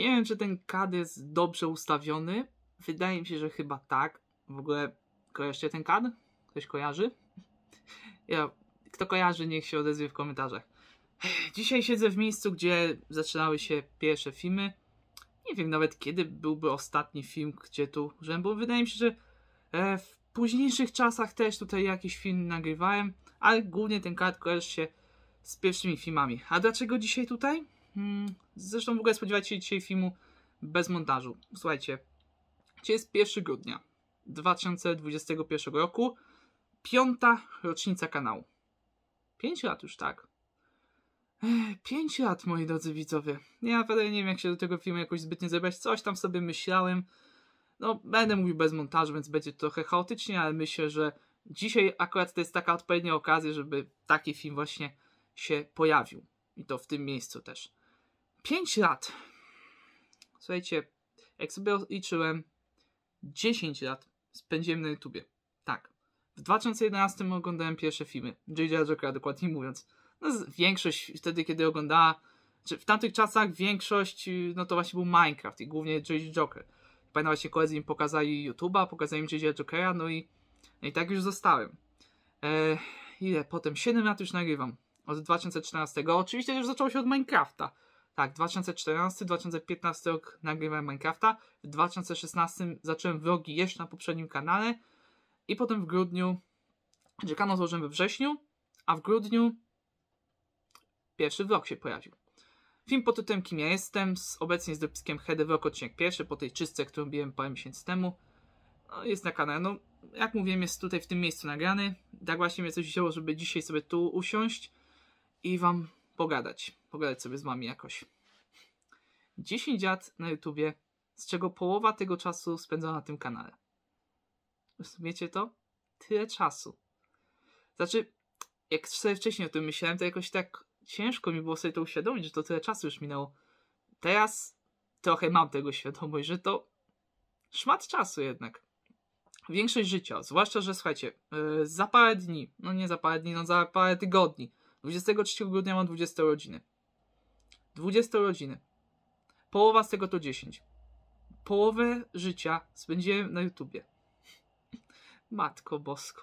Nie wiem, czy ten kad jest dobrze ustawiony. Wydaje mi się, że chyba tak. W ogóle kojarzycie ten kad? Ktoś kojarzy? Ja, kto kojarzy, niech się odezwie w komentarzach. Dzisiaj siedzę w miejscu, gdzie zaczynały się pierwsze filmy. Nie wiem nawet kiedy byłby ostatni film, gdzie tu użyłem, bo wydaje mi się, że e, w późniejszych czasach też tutaj jakiś film nagrywałem, ale głównie ten kart kojarzy się z pierwszymi filmami. A dlaczego dzisiaj tutaj? Hmm. Zresztą w ogóle spodziewać się dzisiaj filmu bez montażu. Słuchajcie, dzisiaj jest 1 grudnia 2021 roku, piąta rocznica kanału. 5 lat już, tak? 5 lat, moi drodzy widzowie. Ja naprawdę nie wiem, jak się do tego filmu jakoś zbytnie zebrać. Coś tam sobie myślałem. No, będę mówił bez montażu, więc będzie trochę chaotycznie, ale myślę, że dzisiaj akurat to jest taka odpowiednia okazja, żeby taki film właśnie się pojawił. I to w tym miejscu też. 5 lat. Słuchajcie, jak sobie liczyłem, 10 lat spędziłem na YouTubie. Tak. W 2011 oglądałem pierwsze filmy J.J. Jokera, dokładnie mówiąc. No, większość wtedy, kiedy oglądała, czy znaczy, w tamtych czasach większość, y, no to właśnie był Minecraft i głównie J.J. Joker. Pamiętam właśnie koledzy mi pokazali YouTube'a, pokazali mi J.J. Jokera, no i, no i tak już zostałem. Eee, ile? Potem 7 lat już nagrywam. Od 2014. Oczywiście już zaczęło się od Minecrafta tak, 2014-2015 rok nagrywałem Minecrafta. W 2016 zacząłem vlogi jeszcze na poprzednim kanale. I potem w grudniu, gdzie znaczy kanał złożyłem we wrześniu, a w grudniu pierwszy vlog się pojawił. Film pod tytułem Kim ja jestem, z, obecnie z dopiskiem head Vlog odcinek pierwszy, po tej czystce, którą robiłem parę miesięcy temu. No, jest na kanale. No, jak mówiłem, jest tutaj w tym miejscu nagrany. Tak właśnie mnie coś wzięło, żeby dzisiaj sobie tu usiąść i wam pogadać pogadać sobie z wami jakoś. 10 lat na YouTubie, z czego połowa tego czasu spędzona na tym kanale. Rozumiecie to? Tyle czasu. Znaczy, jak sobie wcześniej o tym myślałem, to jakoś tak ciężko mi było sobie to uświadomić, że to tyle czasu już minęło. Teraz trochę mam tego świadomość, że to szmat czasu jednak. Większość życia, zwłaszcza, że słuchajcie, yy, za parę dni, no nie za parę dni, no za parę tygodni, 23 grudnia mam 20 rodziny. 20 rodziny. Połowa z tego to 10. Połowę życia spędziłem na YouTubie. Matko bosko.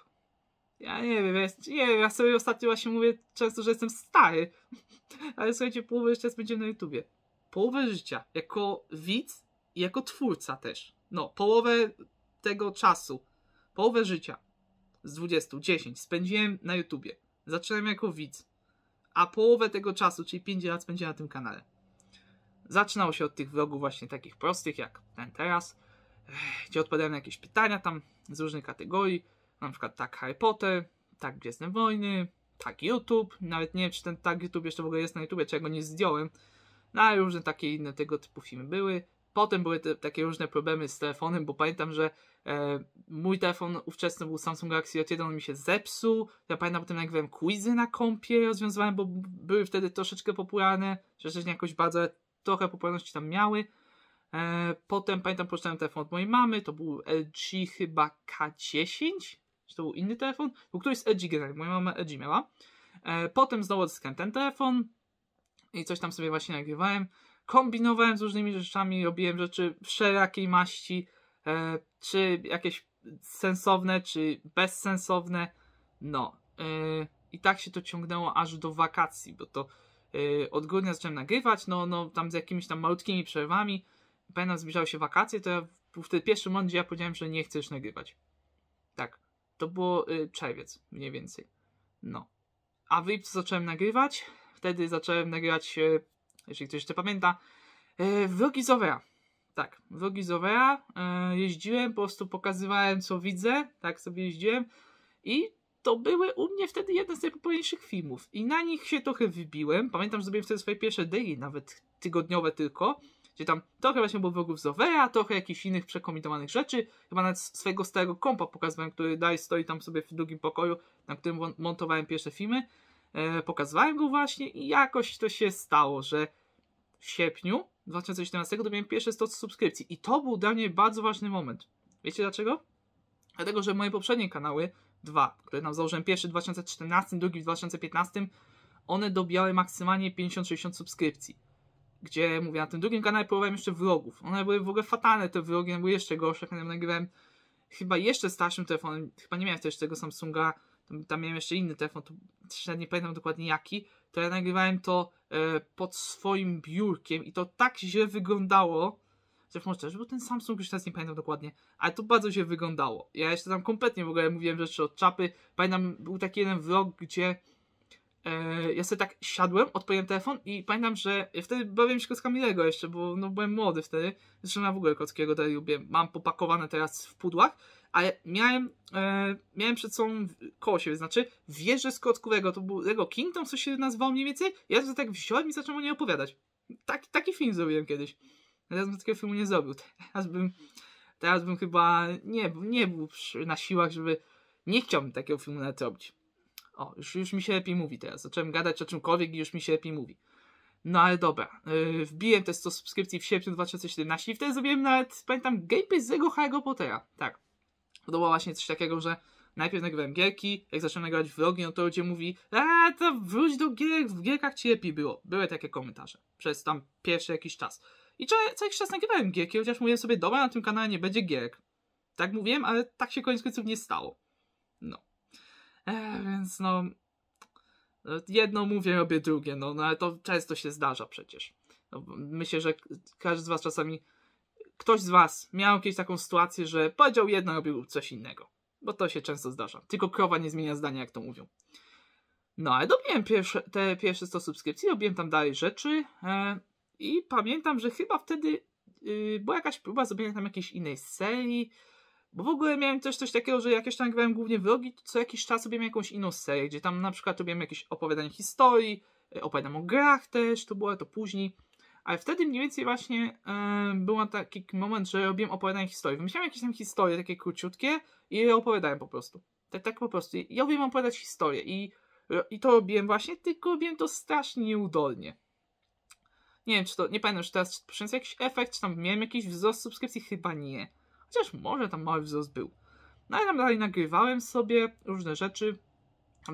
Ja nie wiem, ja, nie wiem, ja sobie ostatnio właśnie mówię często, że jestem stary. Ale słuchajcie, połowę życia spędziłem na YouTubie. Połowę życia. Jako widz i jako twórca też. No, połowę tego czasu. Połowę życia. Z 20, 10 spędziłem na YouTubie. Zacząłem jako widz a połowę tego czasu, czyli 5 lat, będzie na tym kanale. Zaczynało się od tych vlogów właśnie takich prostych, jak ten teraz, gdzie odpowiadałem na jakieś pytania tam z różnych kategorii, na przykład tak Harry Potter, tak Gwiezdne Wojny, tak YouTube, nawet nie wiem, czy ten tak YouTube jeszcze w ogóle jest na YouTube, czy ja go nie zdjąłem, no ale różne takie inne tego typu filmy były, Potem były te, takie różne problemy z telefonem, bo pamiętam, że e, mój telefon ówczesny był Samsung Galaxy J1, on mi się zepsuł. Ja pamiętam, potem nagrywałem quizy na kompie, rozwiązywałem, bo były wtedy troszeczkę popularne, rzeczy jakoś bardzo, trochę popularności tam miały. E, potem pamiętam, poczytałem telefon od mojej mamy, to był LG chyba K10, czy to był inny telefon? Był któryś z LG generalnie, moja mama LG miała. E, potem znowu odzyskałem ten telefon i coś tam sobie właśnie nagrywałem kombinowałem z różnymi rzeczami, robiłem rzeczy wszelakiej maści, e, czy jakieś sensowne, czy bezsensowne. No. E, I tak się to ciągnęło aż do wakacji, bo to e, od grudnia zacząłem nagrywać, no, no tam z jakimiś tam malutkimi przerwami. Pamiętam, zbliżały się wakacje, to ja w tym pierwszym momencie ja powiedziałem, że nie chcę już nagrywać. Tak. To było y, czerwiec, mniej więcej. No. A w lipcu zacząłem nagrywać. Wtedy zacząłem nagrywać jeśli ktoś to pamięta. E, vlogi z Tak, vlogi z e, Jeździłem, po prostu pokazywałem co widzę, tak sobie jeździłem i to były u mnie wtedy jedne z najpopularniejszych filmów i na nich się trochę wybiłem. Pamiętam, że zrobiłem wtedy swoje pierwsze daily, nawet tygodniowe tylko, gdzie tam trochę właśnie było vlogów z Overa, trochę jakichś innych przekomitowanych rzeczy. Chyba nawet swojego starego kompa pokazywałem, który dalej stoi tam sobie w drugim pokoju, na którym montowałem pierwsze filmy. E, pokazywałem go właśnie i jakoś to się stało, że w sierpniu 2017 dobiłem pierwsze 100 subskrypcji. I to był dla mnie bardzo ważny moment. Wiecie dlaczego? Dlatego, że moje poprzednie kanały, dwa, które nam założyłem, pierwszy w 2014, drugi w 2015, one dobiały maksymalnie 50-60 subskrypcji. Gdzie, mówię, na tym drugim kanale próbowałem jeszcze vlogów. One były w ogóle fatalne, te vlogi, były jeszcze gorsze, kiedy nagrywałem chyba jeszcze starszym telefonem, chyba nie miałem też tego Samsunga, tam, miałem jeszcze inny telefon, to nie pamiętam dokładnie jaki, to ja nagrywałem to e, pod swoim biurkiem i to tak źle wyglądało, zresztą szczerze, bo ten Samsung już teraz nie pamiętam dokładnie, ale to bardzo się wyglądało. Ja jeszcze tam kompletnie w ogóle mówiłem rzeczy od czapy. Pamiętam, był taki jeden vlog, gdzie e, ja sobie tak siadłem, odpowiem telefon i pamiętam, że ja wtedy bawiłem się kockami Lego jeszcze, bo no, byłem młody wtedy. Zresztą ja w ogóle kockiego dalej lubię. Mam popakowane teraz w pudłach ale miałem, e, miałem przed sobą koło siebie, znaczy wieżę skotkowego, to był Lego Kingdom, co się nazywało mniej więcej, ja to tak wziąłem i zacząłem o niej opowiadać. Taki taki film zrobiłem kiedyś. Teraz bym takiego filmu nie zrobił. Teraz bym, teraz bym chyba nie, nie był przy, na siłach, żeby... Nie chciałbym takiego filmu nawet robić. O, już, już mi się lepiej mówi teraz. Zacząłem gadać o czymkolwiek i już mi się lepiej mówi. No ale dobra, yy, wbiłem te 100 subskrypcji w sierpniu 2017 i wtedy zrobiłem nawet, pamiętam, gameplay z jego Harry'ego Pottera. Tak. To było właśnie coś takiego, że najpierw nagrywałem gierki, jak zacząłem grać w no to ludzie mówi, a e, to wróć do gier, w gierkach ci lepiej było. Były takie komentarze przez tam pierwszy jakiś czas. I co, co jakiś czas nagrywałem gierki, chociaż mówiłem sobie, dobra, na tym kanale nie będzie gierek. Tak mówiłem, ale tak się koniec końców nie stało. No. E, więc no... E, jedno mówię, robię drugie, no, no ale to często się zdarza przecież. No, myślę, że każdy z was czasami ktoś z Was miał jakieś taką sytuację, że powiedział jedno, robił coś innego. Bo to się często zdarza. Tylko krowa nie zmienia zdania, jak to mówią. No, ale dobiłem pierwsze, te pierwsze 100 subskrypcji, robiłem tam dalej rzeczy e, i pamiętam, że chyba wtedy y, była jakaś próba zrobienia tam jakiejś innej serii, bo w ogóle miałem też coś takiego, że jakieś tam nagrywałem głównie vlogi, to co jakiś czas robiłem jakąś inną serię, gdzie tam na przykład robiłem jakieś opowiadanie historii, e, opowiadam o grach też, to było to później. Ale wtedy mniej więcej właśnie e, był taki moment, że robiłem opowiadanie historii. Wymyślałem jakieś tam historie takie króciutkie i je opowiadałem po prostu. Tak, tak po prostu. Ja lubiłem opowiadać historię i, i to robiłem właśnie, tylko robiłem to strasznie nieudolnie. Nie wiem, czy to, nie pamiętam, czy teraz przyniósł jakiś efekt, czy tam miałem jakiś wzrost subskrypcji, chyba nie. Chociaż może tam mały wzrost był. No ale tam dalej nagrywałem sobie różne rzeczy,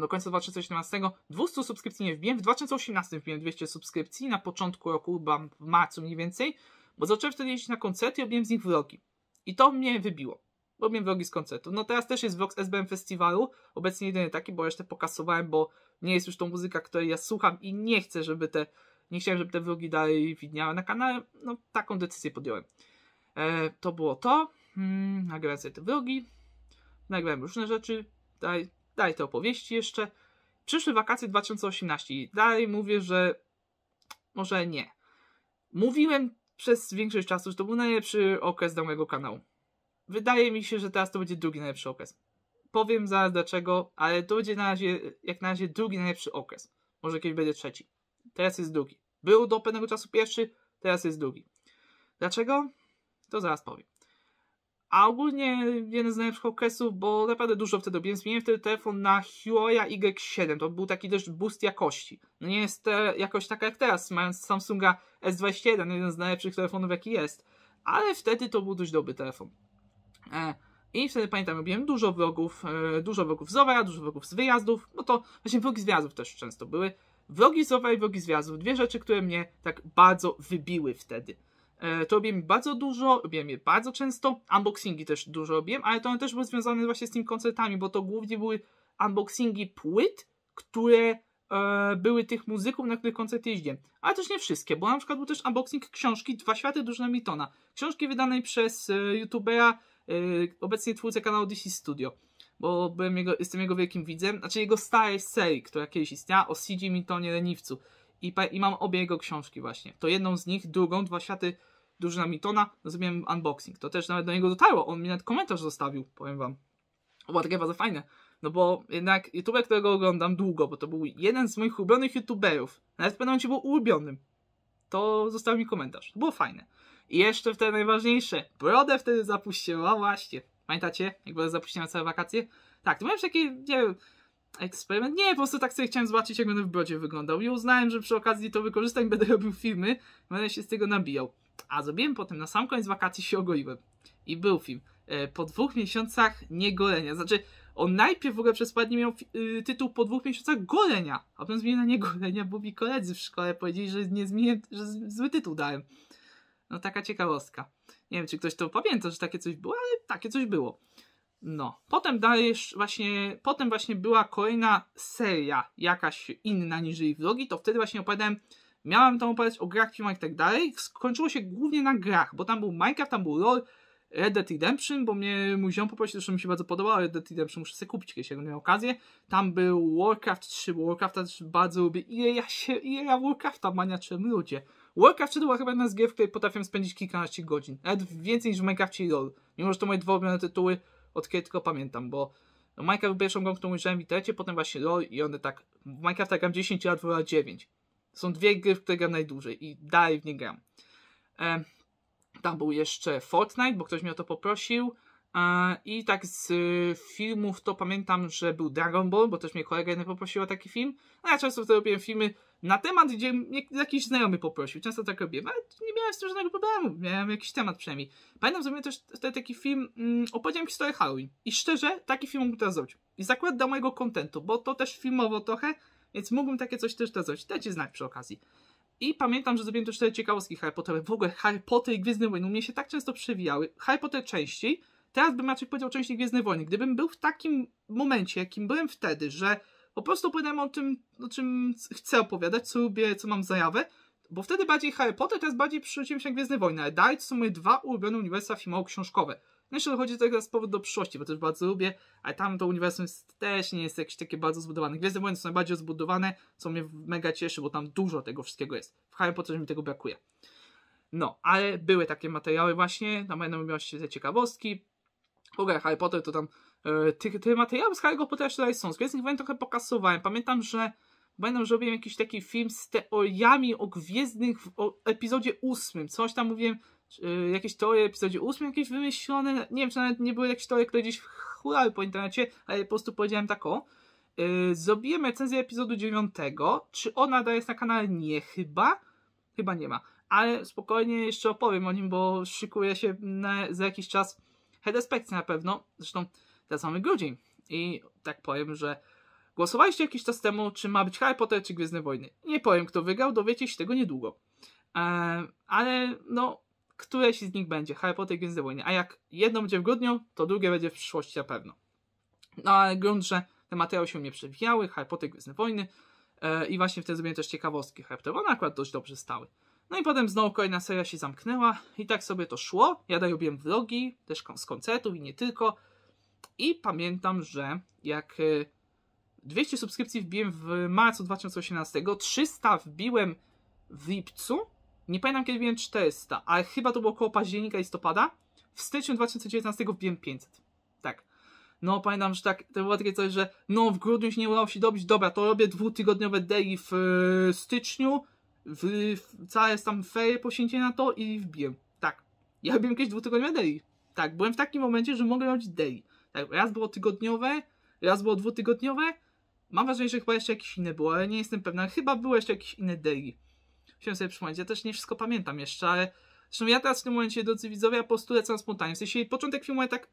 do końca 2017 200 subskrypcji nie wbiłem, w 2018 wbiłem 200 subskrypcji, na początku roku, chyba w marcu mniej więcej, bo zacząłem wtedy jeździć na koncerty i robiłem z nich vlogi. I to mnie wybiło, bo robiłem vlogi z koncertu. No teraz też jest vlog z SBM Festiwalu, obecnie jedyny taki, bo jeszcze pokasowałem, bo nie jest już tą muzyka, której ja słucham i nie chcę, żeby te, nie chciałem, żeby te vlogi dalej widniały na kanale, no taką decyzję podjąłem. E, to było to, hmm, nagrałem sobie te vlogi, nagrałem różne rzeczy, dalej dalej te opowieści jeszcze. Przyszły wakacje 2018 i dalej mówię, że może nie. Mówiłem przez większość czasu, że to był najlepszy okres dla mojego kanału. Wydaje mi się, że teraz to będzie drugi najlepszy okres. Powiem zaraz dlaczego, ale to będzie na razie, jak na razie drugi najlepszy okres. Może kiedyś będzie trzeci. Teraz jest drugi. Był do pewnego czasu pierwszy, teraz jest drugi. Dlaczego? To zaraz powiem. A ogólnie jeden z najlepszych okresów, bo naprawdę dużo wtedy robiłem. Zmieniłem wtedy telefon na Huawei Y7. To był taki dość boost jakości. No nie jest jakoś taka jak teraz, mając Samsunga S21, jeden z najlepszych telefonów jaki jest. Ale wtedy to był dość dobry telefon. E, i wtedy pamiętam, robiłem dużo vlogów, e, dużo vlogów z roweru, dużo vlogów z wyjazdów, no to właśnie vlogi z wyjazdów też często były. Vlogi z roweru i vlogi z wyjazdów, dwie rzeczy, które mnie tak bardzo wybiły wtedy. E, to robiłem bardzo dużo, robiłem je bardzo często, unboxingi też dużo robiłem, ale to one też były związane właśnie z tymi koncertami, bo to głównie były unboxingi płyt, które e, były tych muzyków, na których koncerty jeździłem. Ale też nie wszystkie, bo na przykład był też unboxing książki Dwa Światy Dużna Miltona. Książki wydanej przez e, youtubera, e, obecnie twórcę kanału DC Studio. Bo byłem jego, jestem jego wielkim widzem, znaczy jego starej serii, która kiedyś istniała, o C.G. Miltonie Leniwcu. I, i mam obie jego książki właśnie. To jedną z nich, drugą, Dwa Światy Drużyna Miltona, zrobiłem unboxing. To też nawet do niego dotarło, on mi nawet komentarz zostawił, powiem wam. To była takie bardzo fajne. No bo jednak youtuber, którego oglądam długo, bo to był jeden z moich ulubionych youtuberów, nawet w pewnym momencie był ulubionym, to zostawił mi komentarz. To było fajne. I jeszcze wtedy najważniejsze, brodę wtedy zapuściła, właśnie. Pamiętacie, jak brodę zapuściłem całe wakacje? Tak, to miałem takie, nie wiem, eksperyment. Nie, po prostu tak sobie chciałem zobaczyć, jak będę w brodzie wyglądał. I uznałem, że przy okazji to wykorzystam będę robił filmy, będę się z tego nabijał. A zrobiłem potem, na sam koniec wakacji się ogoliłem. I był film. E, po dwóch miesiącach niegolenia. Znaczy, on najpierw w ogóle przez parę dni miał y, tytuł po dwóch miesiącach golenia, a potem zmienił na niegolenia, bo mi koledzy w szkole powiedzieli, że, nie zmienię, że zły tytuł dałem. No taka ciekawostka. Nie wiem, czy ktoś to pamięta, że takie coś było, ale takie coś było. No, potem dajesz właśnie, potem właśnie była kolejna seria, jakaś inna niż jej vlogi, to wtedy właśnie opowiadałem, miałem tam opowiadać o grach, filmach i tak dalej, skończyło się głównie na grach, bo tam był Minecraft, tam był LoL, Red Dead Redemption, bo mnie mój ziom poprosił, że mi się bardzo podobało, Red Dead Redemption muszę sobie kupić, kiedy się miał okazję. Tam był Warcraft 3, Warcrafta też bardzo lubię, ile ja się, ile ja Warcrafta maniaczyłem ludzie. Warcraft 3 to była chyba jedna z gier, w której potrafiłem spędzić kilkanaście godzin, nawet więcej niż w Minecraft i LoL, mimo że to moje dwa ulubione tytuły, od kiedy tylko pamiętam, bo no, Minecraft był pierwszą grą, którą ujrzałem w internecie, potem właśnie LoL i one tak, w Minecrafta tak gram 10 lat, w LoL 9. Są dwie gry, w które gram najdłużej i dalej w nie gram. E, tam był jeszcze Fortnite, bo ktoś mnie o to poprosił. I tak z y, filmów to pamiętam, że był Dragon Ball, bo też mnie kolega jeden poprosił o taki film. A no, ja często wtedy robiłem filmy na temat, gdzie mnie jakiś znajomy poprosił. Często tak robiłem, ale nie miałem z tym żadnego problemu. Miałem jakiś temat przynajmniej. Pamiętam, zrobiłem też wtedy taki film, mm, opowiedziałem historię Halloween. I szczerze, taki film mógłbym teraz zrobić. I zakład do mojego kontentu, bo to też filmowo trochę, więc mógłbym takie coś też teraz zrobić. Dajcie znać przy okazji. I pamiętam, że zrobiłem też cztery ciekawostki Harry Potter, W ogóle Harry Potter i Gwiezdny Wojen u mnie się tak często przewijały. Harry Potter częściej, Teraz bym raczej powiedział częściej Gwiezdnej Wojny. Gdybym był w takim momencie, jakim byłem wtedy, że po prostu opowiadałem o tym, o czym chcę opowiadać, co lubię, co mam zajawę, bo wtedy bardziej Harry Potter, teraz bardziej przerzuciłem się na Gwiezdne Wojny, ale dalej to są moje dwa ulubione uniwersa filmowo-książkowe. Myślę, no że chodzi teraz powód do przyszłości, bo też bardzo lubię, ale tam to uniwersum jest, też nie jest jakieś takie bardzo zbudowane. Gwiezdne Wojny są najbardziej zbudowane, co mnie mega cieszy, bo tam dużo tego wszystkiego jest. W Harry Potterze mi tego brakuje. No, ale były takie materiały właśnie, na pewno miało się te ciekawostki, w ogóle Harry Potter to tam e, tych, tych materiałów z Harry'ego Pottera jeszcze dalej są. Z Gwiezdnych Wojen trochę pokasowałem. Pamiętam, że Pamiętam, że robiłem jakiś taki film z teoriami o gwiezdnych w o epizodzie ósmym. Coś tam mówiłem, e, jakieś teorie w epizodzie ósmym, jakieś wymyślone. Nie wiem, czy nawet nie były jakieś teorie, które gdzieś hurały po internecie, ale po prostu powiedziałem tak o. E, zrobiłem recenzję epizodu dziewiątego. Czy ona da jest na kanale? Nie, chyba. Chyba nie ma. Ale spokojnie jeszcze opowiem o nim, bo szykuję się na, za jakiś czas Headespect na pewno, zresztą teraz mamy grudzień i tak powiem, że głosowaliście jakiś czas temu, czy ma być Harry Potter czy Gwiezdne Wojny. Nie powiem, kto wygrał, dowiecie się tego niedługo. Eee, ale no, któreś z nich będzie, Harry Potter i Gwiezdne Wojny. A jak jedno będzie w grudniu, to drugie będzie w przyszłości na pewno. No ale grunt, że te materiały się nie przewijały, Harry Potter i Gwiezdne Wojny, e, i właśnie wtedy zrobiłem też ciekawostki Harry Potter. One akurat dość dobrze stały. No i potem znowu kolejna seria się zamknęła i tak sobie to szło. Ja robiłem vlogi, też z koncertów i nie tylko. I pamiętam, że jak 200 y, subskrypcji wbiłem w marcu 2018, 300 wbiłem w lipcu, nie pamiętam kiedy wbiłem 400, ale chyba to było około października, listopada. W styczniu 2019 wbiłem 500. Tak. No pamiętam, że tak, to było takie coś, że no w grudniu się nie udało się dobić, dobra, to robię dwutygodniowe daily w y, styczniu, w, jest tam feje poświęciłem na to i wbiłem. Tak. Ja robiłem kiedyś dwutygodniowe daily. Tak, byłem w takim momencie, że mogę robić daily. Tak, raz było tygodniowe, raz było dwutygodniowe. Mam wrażenie, że chyba jeszcze jakieś inne było, ale nie jestem pewna. Chyba było jeszcze jakieś inne daily. Musiałem sobie przypomnieć, ja też nie wszystko pamiętam jeszcze, ale zresztą ja teraz w tym momencie, do widzowie, ja po prostu lecę na W sensie początek filmu ja tak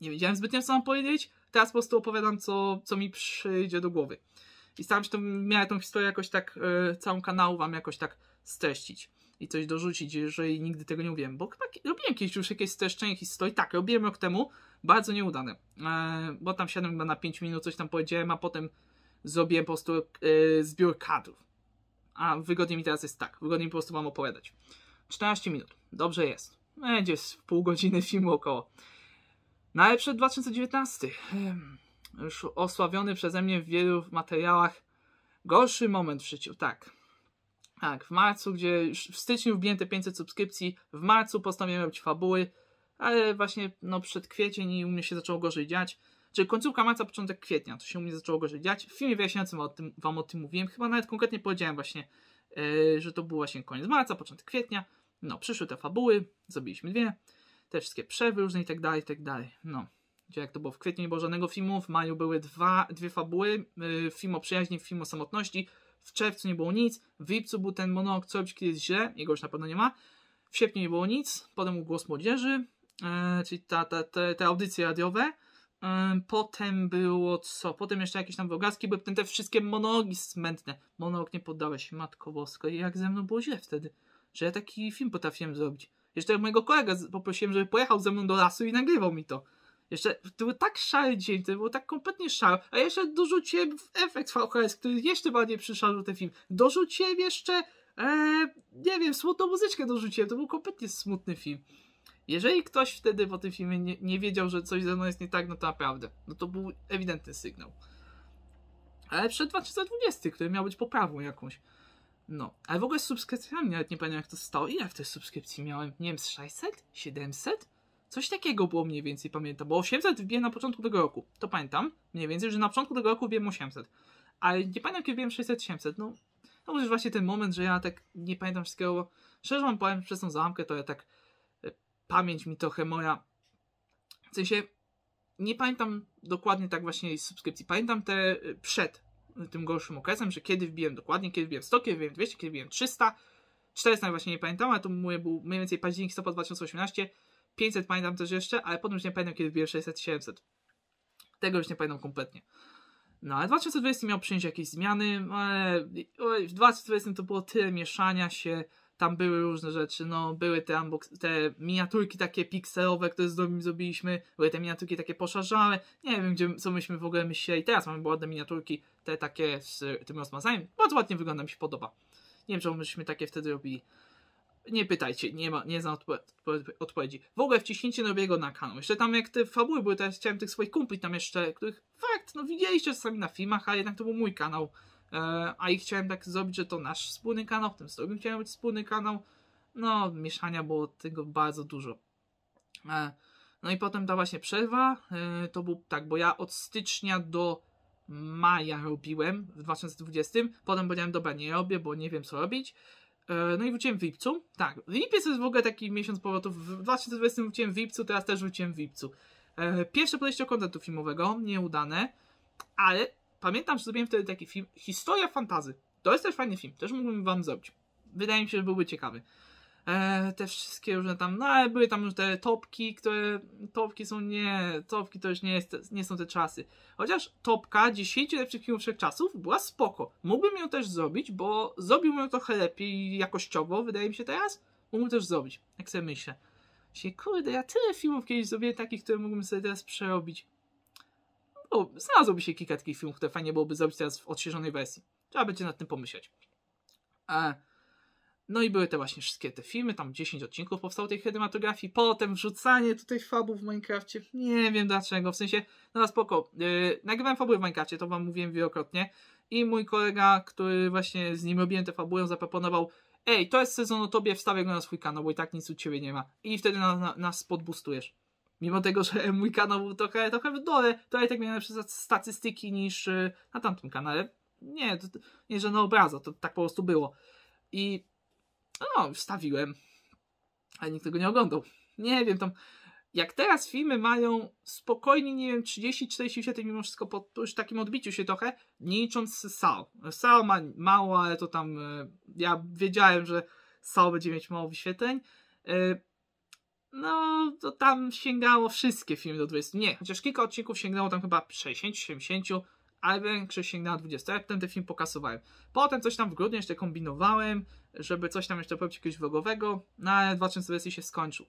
nie wiedziałem zbytnio, co mam powiedzieć. Teraz po prostu opowiadam, co, co mi przyjdzie do głowy i staram się to, miałem tą historię jakoś tak, y, całą kanału wam jakoś tak streścić i coś dorzucić, jeżeli nigdy tego nie wiem. bo chyba robiłem kiedyś już jakieś streszczenie historii, tak, robiłem rok temu, bardzo nieudane, e, bo tam siadłem chyba na 5 minut, coś tam powiedziałem, a potem zrobiłem po prostu y, zbiór kadrów, a wygodnie mi teraz jest tak, wygodnie mi po prostu wam opowiadać. 14 minut, dobrze jest, będzie pół godziny filmu około. No 2019. Hmm już osławiony przeze mnie w wielu materiałach, gorszy moment w życiu, tak. Tak, w marcu, gdzie już w styczniu wbijęte 500 subskrypcji, w marcu postanowiłem robić fabuły, ale właśnie no, przed kwiecień i u mnie się zaczęło gorzej dziać. Czyli końcówka marca, początek kwietnia, to się u mnie zaczęło gorzej dziać. W filmie wyjaśniającym o tym, wam o tym mówiłem, chyba nawet konkretnie powiedziałem właśnie, yy, że to był właśnie koniec marca, początek kwietnia. No, przyszły te fabuły, zrobiliśmy dwie, te wszystkie przewy różne i tak dalej, i tak dalej. No gdzie jak to było w kwietniu nie było żadnego filmu, w maju były dwa, dwie fabuły, y, film o przyjaźni, film o samotności, w czerwcu nie było nic, w lipcu był ten monolog, co robić, kiedy jest źle, jego już na pewno nie ma, w sierpniu nie było nic, potem był Głos Młodzieży, e, czyli ta, ta, te, te audycje radiowe, e, potem było co, potem jeszcze jakieś tam wyogaski, były te wszystkie monologi smętne, monolog nie poddałeś, matko boska, i jak ze mną było źle wtedy, że ja taki film potrafiłem zrobić. Jeszcze mojego kolega poprosiłem, żeby pojechał ze mną do lasu i nagrywał mi to. Jeszcze to był tak szary dzień, to był tak kompletnie szary, a jeszcze dorzuciłem efekt VHS, który jeszcze bardziej przyszarł ten film. Dorzuciłem jeszcze, e, nie wiem, smutną muzyczkę dorzuciłem, to był kompletnie smutny film. Jeżeli ktoś wtedy po tym filmie nie, nie wiedział, że coś ze mną jest nie tak, no to naprawdę, no to był ewidentny sygnał. Ale przed 2020, który miał być poprawą jakąś. No, ale w ogóle z subskrypcjami nawet nie pamiętam jak to stało. Ile w tej subskrypcji miałem? Nie wiem, 600? 700? Coś takiego było mniej więcej, pamiętam, bo 800 wbiłem na początku tego roku. To pamiętam mniej więcej, że na początku tego roku wbiłem 800. Ale nie pamiętam, kiedy wbiłem 600-700. No, no może właśnie ten moment, że ja tak nie pamiętam wszystkiego, bo szczerze wam powiem, przez tą zamkę, to ja tak e, pamięć mi trochę moja, w sensie nie pamiętam dokładnie tak właśnie subskrypcji, pamiętam te e, przed e, tym gorszym okresem, że kiedy wbiłem dokładnie, kiedy wbiłem 100, kiedy wbiłem 200, kiedy wbiłem 300, 400 właśnie nie pamiętam, ale to mówię, był mniej więcej październik, listopad 2018, 500 pamiętam też jeszcze, ale potem już nie pamiętam, kiedy wbiłem 600 700. Tego już nie pamiętam kompletnie. No, ale 2020 miał przyjąć jakieś zmiany, ale w 2020 to było tyle mieszania się, tam były różne rzeczy, no, były te, unbox, te miniaturki takie pikselowe, które z Dobim zrobiliśmy, były te miniaturki takie poszarzałe, nie wiem, gdzie, co myśmy w ogóle myśleli, teraz mamy ładne miniaturki, te takie z tym rozmazaniem, bardzo ładnie wygląda, mi się podoba. Nie wiem, czemu myśmy takie wtedy robili nie pytajcie, nie, ma, nie znam odpo odpo odpowiedzi. W ogóle wciśnijcie Nobiego na kanał. Jeszcze tam jak te fabuły były, to ja chciałem tych swoich kumpli tam jeszcze, których fakt, no widzieliście czasami na filmach, a jednak to był mój kanał. E, a i chciałem tak zrobić, że to nasz wspólny kanał, w tym stopniu chciałem być wspólny kanał. No, mieszania było tego bardzo dużo. E, no i potem ta właśnie przerwa, e, to był tak, bo ja od stycznia do maja robiłem w 2020, potem powiedziałem, dobra, nie robię, bo nie wiem co robić. E, no i wróciłem w lipcu. Tak, lipiec jest w ogóle taki miesiąc powrotów. W 2020 wróciłem w lipcu, teraz też wróciłem w lipcu. E, pierwsze podejście kontentu filmowego, nieudane, ale pamiętam, że zrobiłem wtedy taki film Historia fantazy. To jest też fajny film, też mógłbym wam zrobić. Wydaje mi się, że byłby ciekawy. E, te wszystkie różne tam, no ale były tam już te topki, które, topki są nie, topki to już nie, jest, nie są te czasy. Chociaż topka 10 lepszych filmów czasów była spoko. Mógłbym ją też zrobić, bo zrobiłbym ją trochę lepiej jakościowo, wydaje mi się teraz. Mógłbym też zrobić, jak sobie myślę. Się, kurde, ja tyle filmów kiedyś zrobiłem takich, które mógłbym sobie teraz przerobić. Bo znalazłoby się kilka takich filmów, które fajnie byłoby zrobić teraz w odświeżonej wersji. Trzeba będzie nad tym pomyśleć. A... E, no i były te właśnie wszystkie te filmy, tam 10 odcinków powstało tej kinematografii, potem wrzucanie tutaj fabuł w Minecrafcie, nie wiem dlaczego, w sensie, no na spoko, yy, nagrywałem fabuły w Minecrafcie, to wam mówiłem wielokrotnie i mój kolega, który właśnie z nim robiłem tę fabułę, zaproponował ej, to jest sezon o tobie, wstawię go na swój kanał, bo i tak nic u ciebie nie ma i wtedy na, na, nas podbustujesz. Mimo tego, że mój kanał był trochę, trochę w dole, to ja i tak miałem lepsze statystyki niż yy, na tamtym kanale. Nie, to, nie, że na obraza, to tak po prostu było. I no, wstawiłem, ale nikt tego nie oglądał. Nie wiem, tam jak teraz filmy mają spokojnie, nie wiem, 30-40 wyświetleń mimo wszystko po już takim odbiciu się trochę, nie licząc Sao. Sao ma mało, ale to tam e, ja wiedziałem, że Sao będzie mieć mało wyświetleń. E, no, to tam sięgało wszystkie filmy do 20. Nie, chociaż kilka odcinków sięgnęło tam chyba 60-70 ale Krzysiek na 20. Ja ten film pokasowałem. Potem coś tam w grudniu jeszcze kombinowałem, żeby coś tam jeszcze powiedzieć jakiegoś vlogowego, no ale 2020 się skończył.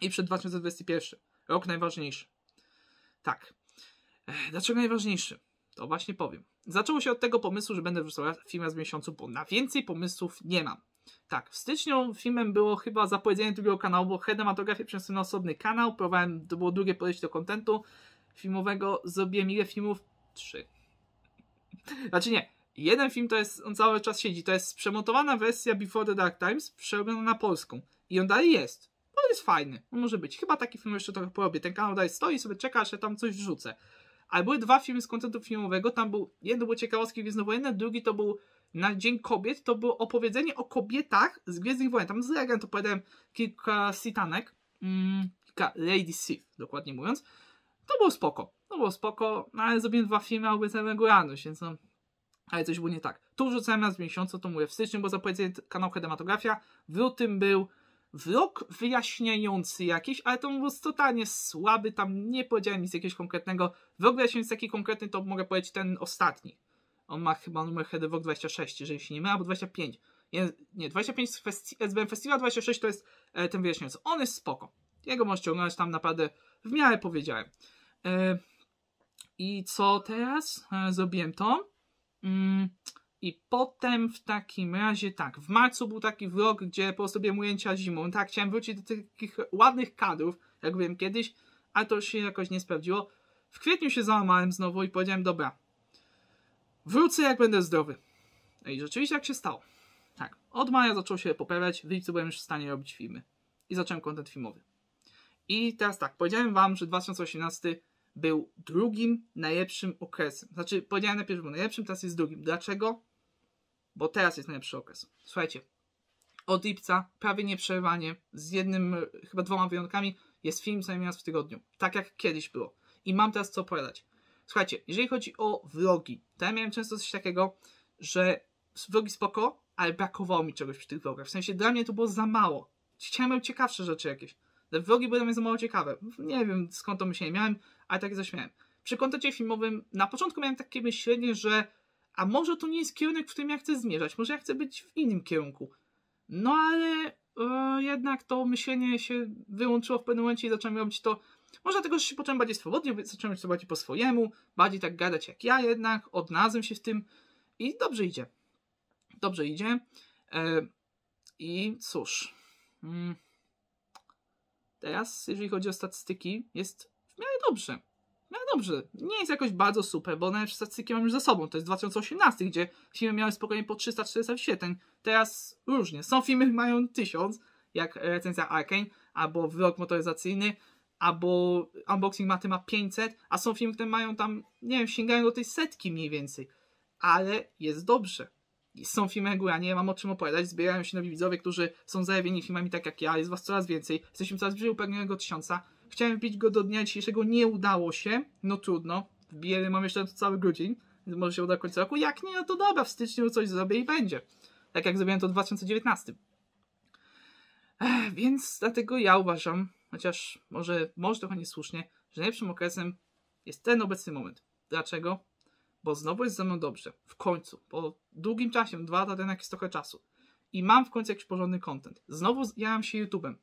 I przed 2021. Rok najważniejszy. Tak. Dlaczego najważniejszy? To właśnie powiem. Zaczęło się od tego pomysłu, że będę wrzucał film z w miesiącu, bo na więcej pomysłów nie mam. Tak, w styczniu filmem było chyba zapowiedzenie drugiego kanału, bo Hedematografię przeniosłem na osobny kanał, próbowałem, to było drugie podejście do kontentu filmowego, zrobiłem ile filmów, trzy. Znaczy nie, jeden film to jest, on cały czas siedzi, to jest przemontowana wersja Before the Dark Times, przerobiona na polską. I on dalej jest. On no, jest fajny, on no, może być. Chyba taki film jeszcze trochę porobię. Ten kanał dalej stoi i sobie czeka, aż ja tam coś wrzucę. Ale były dwa filmy z kontentu filmowego, tam był, jeden był ciekawostki Gwiezdnych Wojen, drugi to był na Dzień Kobiet, to było opowiedzenie o kobietach z Gwiezdnych Wojen. Tam z legend opowiadałem kilka sitanek, mm, kilka Lady Sith, dokładnie mówiąc. To było spoko było spoko, no ale zrobiłem dwa filmy, a obecnie regularność, więc no, ale coś było nie tak. Tu wrzucałem raz w miesiącu, to mówię w styczniu, bo zapowiedziałem kanał Hedematografia, w lutym był vlog wyjaśniający jakiś, ale to był totalnie słaby, tam nie powiedziałem nic jakiegoś konkretnego. Vlog wyjaśniający taki konkretny, to mogę powiedzieć ten ostatni. On ma chyba numer Hedewok 26, jeżeli się nie mylę, albo 25. Nie, nie 25 z festi SBM Festival, 26 to jest e, ten wyjaśniający. On jest spoko. Jego możesz ciągnąć tam naprawdę w miarę powiedziałem. E, i co teraz? E, zrobiłem to. Mm, I potem w takim razie tak, w marcu był taki vlog, gdzie po sobie robiłem ujęcia zimą. Tak, chciałem wrócić do takich ładnych kadrów, jak wiem kiedyś, ale to już się jakoś nie sprawdziło. W kwietniu się załamałem znowu i powiedziałem, dobra, wrócę jak będę zdrowy. No I rzeczywiście jak się stało. Tak, od maja zaczął się poprawiać, w lipcu byłem już w stanie robić filmy. I zacząłem kontent filmowy. I teraz tak, powiedziałem wam, że 2018 był drugim najlepszym okresem. Znaczy, powiedziałem najpierw, że był najlepszym, teraz jest drugim. Dlaczego? Bo teraz jest najlepszy okres. Słuchajcie, od lipca, prawie nieprzerwanie, z jednym, chyba dwoma wyjątkami, jest film co najmniej raz w tygodniu. Tak jak kiedyś było. I mam teraz co opowiadać. Słuchajcie, jeżeli chodzi o vlogi, to ja miałem często coś takiego, że vlogi spoko, ale brakowało mi czegoś przy tych vlogach. W sensie dla mnie to było za mało. Chciałem mieć ciekawsze rzeczy jakieś. Te vlogi były dla mnie za mało ciekawe. Nie wiem skąd to myślenie miałem ale tak zaśmiałem. Przy kontencie filmowym na początku miałem takie myślenie, że a może to nie jest kierunek, w którym ja chcę zmierzać, może ja chcę być w innym kierunku. No ale e, jednak to myślenie się wyłączyło w pewnym momencie i zacząłem robić to. Może tego, że się poczułem bardziej swobodnie, zacząłem się bardziej po swojemu, bardziej tak gadać jak ja jednak, odnalazłem się w tym i dobrze idzie. Dobrze idzie. E, I cóż. Mm, teraz, jeżeli chodzi o statystyki, jest w no miarę dobrze. W no dobrze. Nie jest jakoś bardzo super, bo one statystyki mam już za sobą. To jest 2018, gdzie filmy miały spokojnie po 340 wyświetleń. Teraz różnie. Są filmy, mają 1000, jak e, recenzja Arkane, albo wyrok motoryzacyjny, albo unboxing maty ma 500, a są filmy, które mają tam, nie wiem, sięgają do tej setki mniej więcej. Ale jest dobrze są filmy jak nie mam o czym opowiadać, zbierają się nowi widzowie, którzy są zajawieni filmami tak jak ja, jest was coraz więcej, jesteśmy coraz bliżej upewnionego tysiąca, Chciałem wbić go do dnia dzisiejszego, nie udało się. No trudno, wbiję, mam jeszcze cały grudzień, więc może się uda w końca roku. Jak nie, no to dobra, w styczniu coś zrobię i będzie. Tak jak zrobiłem to w 2019. Ech, więc dlatego ja uważam, chociaż może, może trochę niesłusznie, że najlepszym okresem jest ten obecny moment. Dlaczego? Bo znowu jest ze mną dobrze. W końcu. Po długim czasie, dwa lata jednak jest trochę czasu. I mam w końcu jakiś porządny content. Znowu jałem się YouTube'em.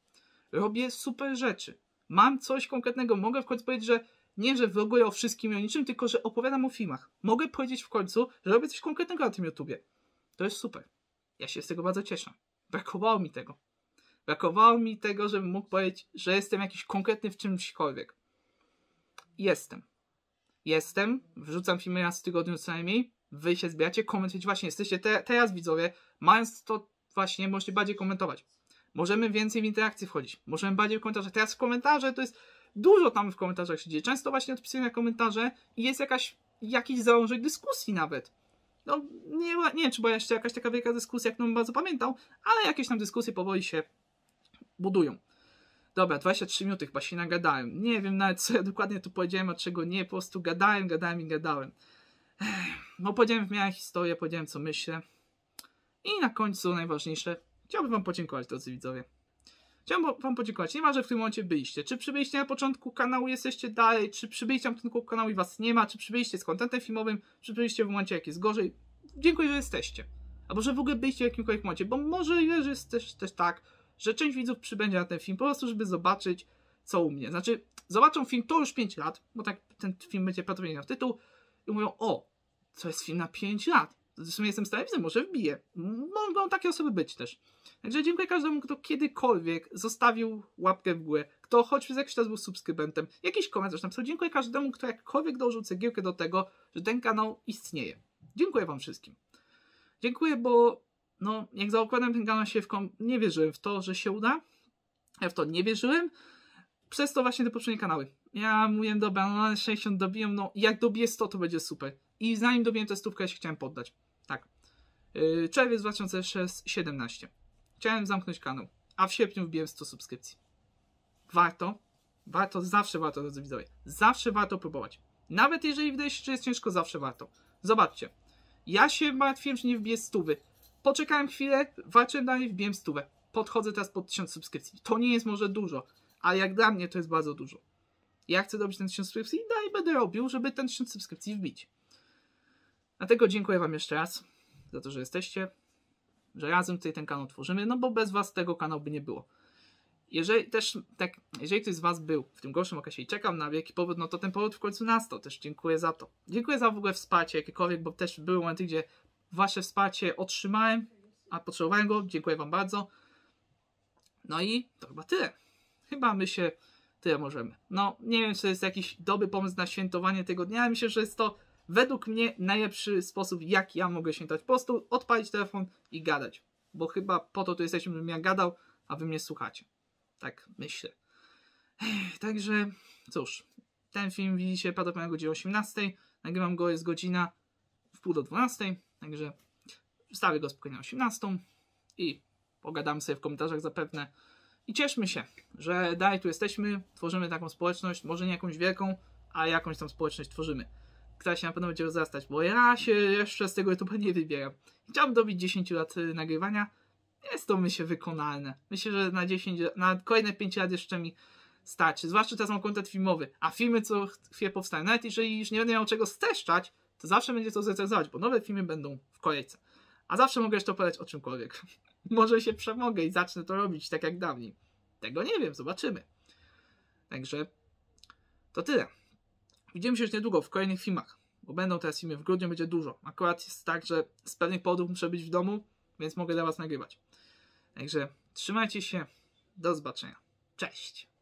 Robię super rzeczy mam coś konkretnego, mogę w końcu powiedzieć, że nie, że vloguję o wszystkim i o niczym, tylko że opowiadam o filmach. Mogę powiedzieć w końcu, że robię coś konkretnego na tym YouTubie. To jest super. Ja się z tego bardzo cieszę. Brakowało mi tego. Brakowało mi tego, żebym mógł powiedzieć, że jestem jakiś konkretny w czymśkolwiek. Jestem. Jestem. Wrzucam filmy raz w tygodniu co najmniej. Wy się zbieracie, komentujecie. Właśnie jesteście te, teraz widzowie, mając to właśnie, możecie bardziej komentować. Możemy więcej w interakcję wchodzić. Możemy bardziej w komentarze. Teraz w komentarze to jest dużo tam w komentarzach się dzieje. Często właśnie odpisuję na komentarze i jest jakaś, jakiś założek dyskusji nawet. No nie, nie wiem, czy była jeszcze jakaś taka wielka dyskusja, jak bym bardzo pamiętał, ale jakieś tam dyskusje powoli się budują. Dobra, 23 minuty chyba się nagadałem. Nie wiem nawet, co ja dokładnie tu powiedziałem, a czego nie. Po prostu gadałem, gadałem i gadałem. No, powiedziałem w miarę historię, powiedziałem, co myślę. I na końcu najważniejsze, Chciałbym Wam podziękować, drodzy widzowie. Chciałbym Wam podziękować. Nieważne, w tym momencie byliście. Czy przybyliście na początku kanału, jesteście dalej, czy przybyliście na początku kanału i Was nie ma, czy przybyliście z kontentem filmowym, czy przybyliście w momencie, jak jest gorzej. Dziękuję, że jesteście. Albo że w ogóle byliście w jakimkolwiek momencie, bo może że jest też, też tak, że część widzów przybędzie na ten film po prostu, żeby zobaczyć, co u mnie. Znaczy, zobaczą film to już 5 lat, bo tak ten film będzie prawdopodobnie na tytuł i mówią, o, co jest film na 5 lat. Zresztą jestem widzę, może wbiję. Mogą takie osoby być też. Także dziękuję każdemu, kto kiedykolwiek zostawił łapkę w górę, kto choć przez jakiś czas był subskrybentem, jakiś komentarz napisał. Dziękuję każdemu, kto jakkolwiek dołożył cegiełkę do tego, że ten kanał istnieje. Dziękuję wam wszystkim. Dziękuję, bo no, jak zaokładam ten kanał się w kom... nie wierzyłem w to, że się uda. Ja w to nie wierzyłem. Przez to właśnie te poprzednie kanały. Ja mówiłem, dobra, no 60 dobiję, no jak dobiję 100 to będzie super. I zanim dobiję tę stówkę, ja się chciałem poddać. Tak. Yy, czerwiec 2017. Chciałem zamknąć kanał, a w sierpniu wbiłem 100 subskrypcji. Warto. Warto, zawsze warto, drodzy widzowie. Zawsze warto próbować. Nawet jeżeli wydaje się, że jest ciężko, zawsze warto. Zobaczcie. Ja się martwiłem, że nie wbiję stówy. Poczekałem chwilę, walczyłem dalej, wbiłem stówę. Podchodzę teraz pod 1000 subskrypcji. To nie jest może dużo, ale jak dla mnie to jest bardzo dużo. Ja chcę dobić ten 1000 subskrypcji i dalej będę robił, żeby ten 1000 subskrypcji wbić. Dlatego dziękuję Wam jeszcze raz za to, że jesteście, że razem tutaj ten kanał tworzymy, no bo bez Was tego kanału by nie było. Jeżeli też, tak, jeżeli ktoś z Was był w tym gorszym okresie i czekam na jaki powód, no to ten powód w końcu nastał. Też dziękuję za to. Dziękuję za w ogóle wsparcie jakiekolwiek, bo też były momenty, gdzie Wasze wsparcie otrzymałem, a potrzebowałem go. Dziękuję Wam bardzo. No i to chyba tyle. Chyba my się tyle możemy. No, nie wiem, czy to jest jakiś dobry pomysł na świętowanie tego dnia. Myślę, że jest to Według mnie najlepszy sposób, jak ja mogę sięgać po stół, odpalić telefon i gadać. Bo chyba po to tu jesteśmy, bym ja gadał, a wy mnie słuchacie. Tak myślę. Także cóż, ten film widzicie prawdopodobnie o godzinie 18. Nagrywam go, jest godzina w pół do 12. Także wstawię go spokojnie o 18 i pogadamy sobie w komentarzach zapewne. I cieszmy się, że dalej tu jesteśmy, tworzymy taką społeczność, może nie jakąś wielką, a jakąś tam społeczność tworzymy która się na pewno będzie rozrastać, bo ja się jeszcze z tego YouTube'a nie wybieram. Chciałbym dobić 10 lat y, nagrywania. Jest to myślę wykonalne. Myślę, że na 10, na kolejne 5 lat jeszcze mi stać. Zwłaszcza teraz mam kontent filmowy, a filmy co chwilę powstają. Nawet jeżeli już nie będę miał czego streszczać, to zawsze będzie to zrecenzować, bo nowe filmy będą w kolejce. A zawsze mogę jeszcze opowiadać o czymkolwiek. Może się przemogę i zacznę to robić tak jak dawniej. Tego nie wiem, zobaczymy. Także to tyle. Widzimy się już niedługo w kolejnych filmach, bo będą teraz filmy w grudniu, będzie dużo. Akurat jest tak, że z pewnych powodów muszę być w domu, więc mogę dla Was nagrywać. Także trzymajcie się, do zobaczenia. Cześć!